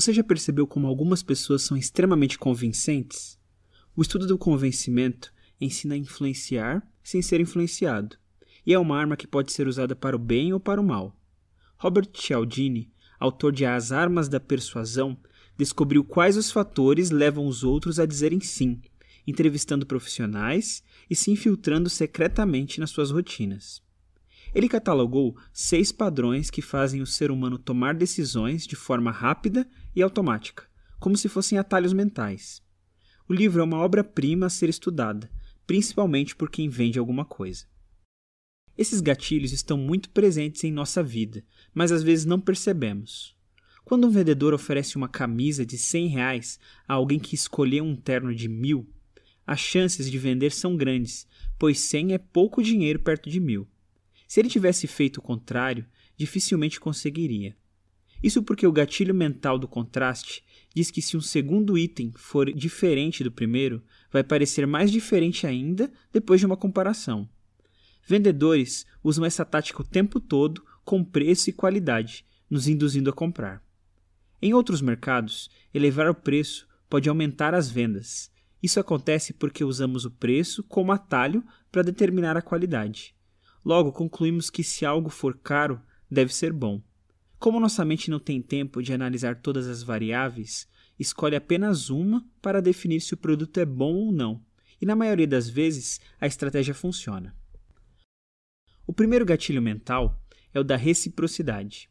Você já percebeu como algumas pessoas são extremamente convincentes? O estudo do convencimento ensina a influenciar sem ser influenciado, e é uma arma que pode ser usada para o bem ou para o mal. Robert Cialdini, autor de As Armas da Persuasão, descobriu quais os fatores levam os outros a dizerem sim, entrevistando profissionais e se infiltrando secretamente nas suas rotinas. Ele catalogou seis padrões que fazem o ser humano tomar decisões de forma rápida e automática, como se fossem atalhos mentais. O livro é uma obra-prima a ser estudada, principalmente por quem vende alguma coisa. Esses gatilhos estão muito presentes em nossa vida, mas às vezes não percebemos. Quando um vendedor oferece uma camisa de 100 reais a alguém que escolheu um terno de mil, as chances de vender são grandes, pois 100 é pouco dinheiro perto de mil. Se ele tivesse feito o contrário, dificilmente conseguiria. Isso porque o gatilho mental do contraste diz que se um segundo item for diferente do primeiro, vai parecer mais diferente ainda depois de uma comparação. Vendedores usam essa tática o tempo todo com preço e qualidade, nos induzindo a comprar. Em outros mercados, elevar o preço pode aumentar as vendas. Isso acontece porque usamos o preço como atalho para determinar a qualidade. Logo, concluímos que se algo for caro, deve ser bom. Como nossa mente não tem tempo de analisar todas as variáveis, escolhe apenas uma para definir se o produto é bom ou não, e na maioria das vezes a estratégia funciona. O primeiro gatilho mental é o da reciprocidade.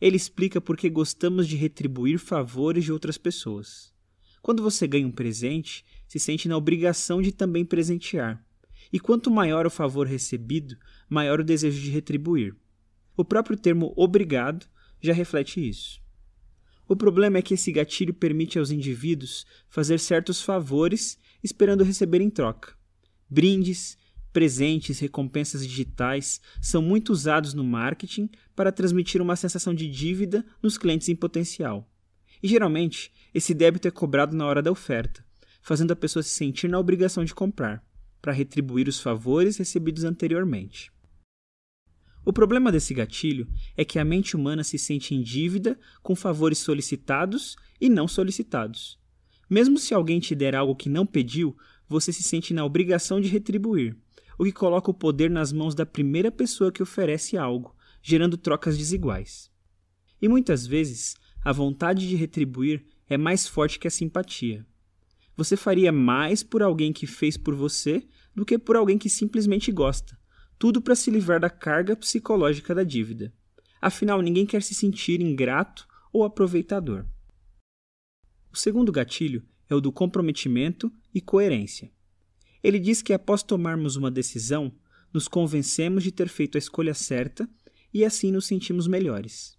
Ele explica por que gostamos de retribuir favores de outras pessoas. Quando você ganha um presente, se sente na obrigação de também presentear. E quanto maior o favor recebido, maior o desejo de retribuir. O próprio termo obrigado já reflete isso. O problema é que esse gatilho permite aos indivíduos fazer certos favores esperando receber em troca. Brindes, presentes, recompensas digitais são muito usados no marketing para transmitir uma sensação de dívida nos clientes em potencial. E geralmente, esse débito é cobrado na hora da oferta, fazendo a pessoa se sentir na obrigação de comprar, para retribuir os favores recebidos anteriormente. O problema desse gatilho é que a mente humana se sente em dívida com favores solicitados e não solicitados. Mesmo se alguém te der algo que não pediu, você se sente na obrigação de retribuir, o que coloca o poder nas mãos da primeira pessoa que oferece algo, gerando trocas desiguais. E muitas vezes, a vontade de retribuir é mais forte que a simpatia. Você faria mais por alguém que fez por você do que por alguém que simplesmente gosta tudo para se livrar da carga psicológica da dívida. Afinal, ninguém quer se sentir ingrato ou aproveitador. O segundo gatilho é o do comprometimento e coerência. Ele diz que após tomarmos uma decisão, nos convencemos de ter feito a escolha certa e assim nos sentimos melhores.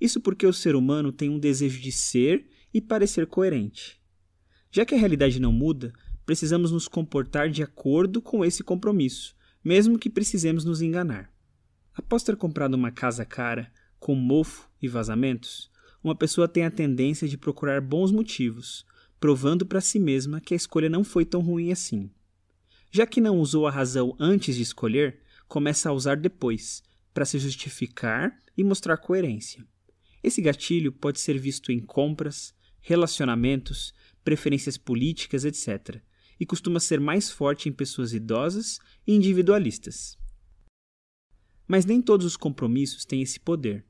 Isso porque o ser humano tem um desejo de ser e parecer coerente. Já que a realidade não muda, precisamos nos comportar de acordo com esse compromisso, mesmo que precisemos nos enganar. Após ter comprado uma casa cara, com mofo e vazamentos, uma pessoa tem a tendência de procurar bons motivos, provando para si mesma que a escolha não foi tão ruim assim. Já que não usou a razão antes de escolher, começa a usar depois, para se justificar e mostrar coerência. Esse gatilho pode ser visto em compras, relacionamentos, preferências políticas, etc e costuma ser mais forte em pessoas idosas e individualistas. Mas nem todos os compromissos têm esse poder.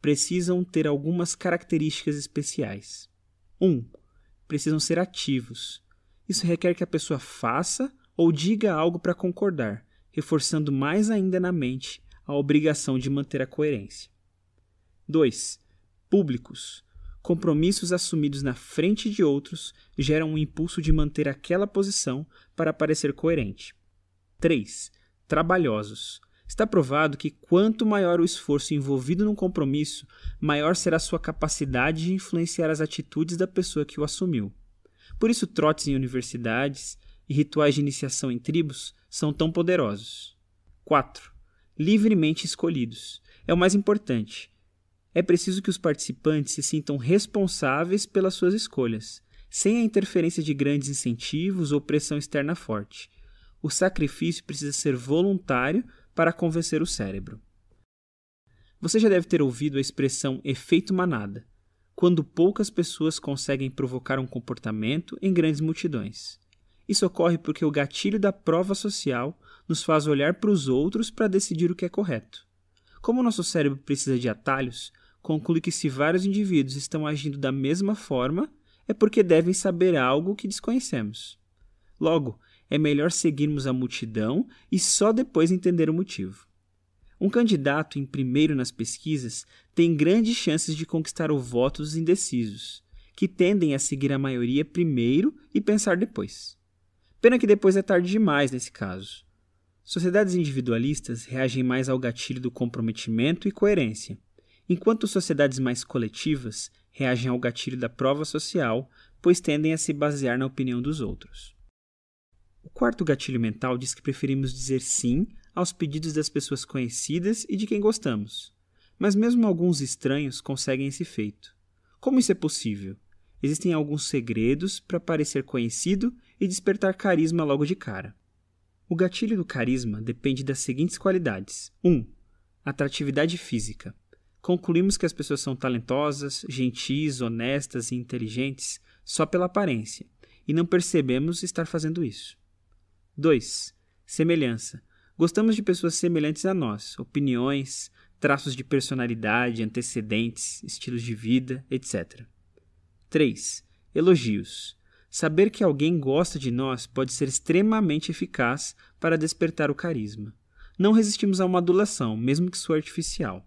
Precisam ter algumas características especiais. 1. Um, precisam ser ativos. Isso requer que a pessoa faça ou diga algo para concordar, reforçando mais ainda na mente a obrigação de manter a coerência. 2. Públicos Compromissos assumidos na frente de outros geram um impulso de manter aquela posição para parecer coerente. 3. Trabalhosos. Está provado que quanto maior o esforço envolvido num compromisso, maior será sua capacidade de influenciar as atitudes da pessoa que o assumiu. Por isso, trotes em universidades e rituais de iniciação em tribos são tão poderosos. 4. Livremente escolhidos. É o mais importante é preciso que os participantes se sintam responsáveis pelas suas escolhas, sem a interferência de grandes incentivos ou pressão externa forte. O sacrifício precisa ser voluntário para convencer o cérebro. Você já deve ter ouvido a expressão efeito manada, quando poucas pessoas conseguem provocar um comportamento em grandes multidões. Isso ocorre porque o gatilho da prova social nos faz olhar para os outros para decidir o que é correto. Como o nosso cérebro precisa de atalhos, conclui que se vários indivíduos estão agindo da mesma forma, é porque devem saber algo que desconhecemos. Logo, é melhor seguirmos a multidão e só depois entender o motivo. Um candidato em primeiro nas pesquisas tem grandes chances de conquistar o voto dos indecisos, que tendem a seguir a maioria primeiro e pensar depois. Pena que depois é tarde demais nesse caso. Sociedades individualistas reagem mais ao gatilho do comprometimento e coerência enquanto sociedades mais coletivas reagem ao gatilho da prova social, pois tendem a se basear na opinião dos outros. O quarto gatilho mental diz que preferimos dizer sim aos pedidos das pessoas conhecidas e de quem gostamos, mas mesmo alguns estranhos conseguem esse feito. Como isso é possível? Existem alguns segredos para parecer conhecido e despertar carisma logo de cara. O gatilho do carisma depende das seguintes qualidades: 1. Um, atratividade física. Concluímos que as pessoas são talentosas, gentis, honestas e inteligentes só pela aparência, e não percebemos estar fazendo isso. 2. Semelhança. Gostamos de pessoas semelhantes a nós, opiniões, traços de personalidade, antecedentes, estilos de vida, etc. 3. Elogios. Saber que alguém gosta de nós pode ser extremamente eficaz para despertar o carisma. Não resistimos a uma adulação, mesmo que sua artificial.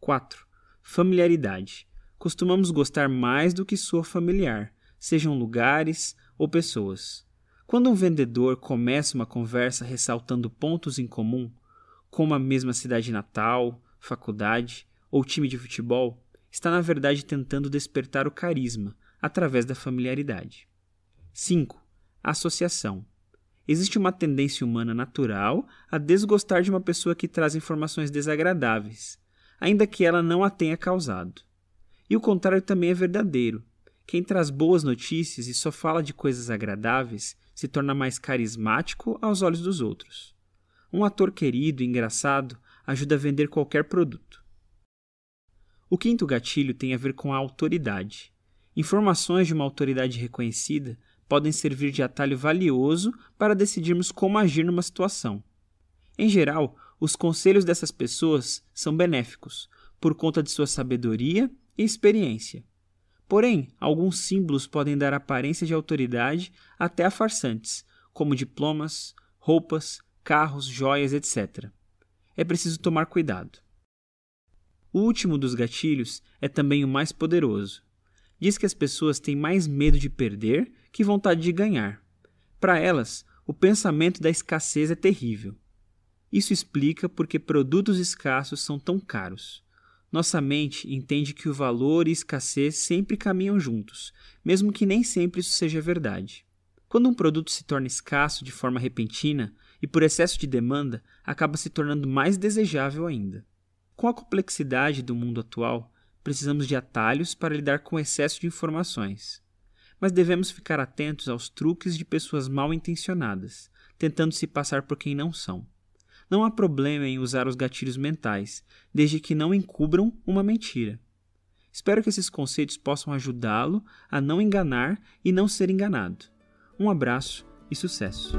4. Familiaridade. Costumamos gostar mais do que sua familiar, sejam lugares ou pessoas. Quando um vendedor começa uma conversa ressaltando pontos em comum, como a mesma cidade natal, faculdade ou time de futebol, está na verdade tentando despertar o carisma através da familiaridade. 5. Associação. Existe uma tendência humana natural a desgostar de uma pessoa que traz informações desagradáveis, ainda que ela não a tenha causado. E o contrário também é verdadeiro. Quem traz boas notícias e só fala de coisas agradáveis se torna mais carismático aos olhos dos outros. Um ator querido e engraçado ajuda a vender qualquer produto. O quinto gatilho tem a ver com a autoridade. Informações de uma autoridade reconhecida podem servir de atalho valioso para decidirmos como agir numa situação. Em geral, os conselhos dessas pessoas são benéficos, por conta de sua sabedoria e experiência. Porém, alguns símbolos podem dar aparência de autoridade até a farsantes, como diplomas, roupas, carros, joias, etc. É preciso tomar cuidado. O último dos gatilhos é também o mais poderoso. Diz que as pessoas têm mais medo de perder que vontade de ganhar. Para elas, o pensamento da escassez é terrível isso explica porque produtos escassos são tão caros. Nossa mente entende que o valor e escassez sempre caminham juntos, mesmo que nem sempre isso seja verdade. Quando um produto se torna escasso de forma repentina e por excesso de demanda, acaba se tornando mais desejável ainda. Com a complexidade do mundo atual, precisamos de atalhos para lidar com o excesso de informações. Mas devemos ficar atentos aos truques de pessoas mal intencionadas, tentando se passar por quem não são. Não há problema em usar os gatilhos mentais, desde que não encubram uma mentira. Espero que esses conceitos possam ajudá-lo a não enganar e não ser enganado. Um abraço e sucesso!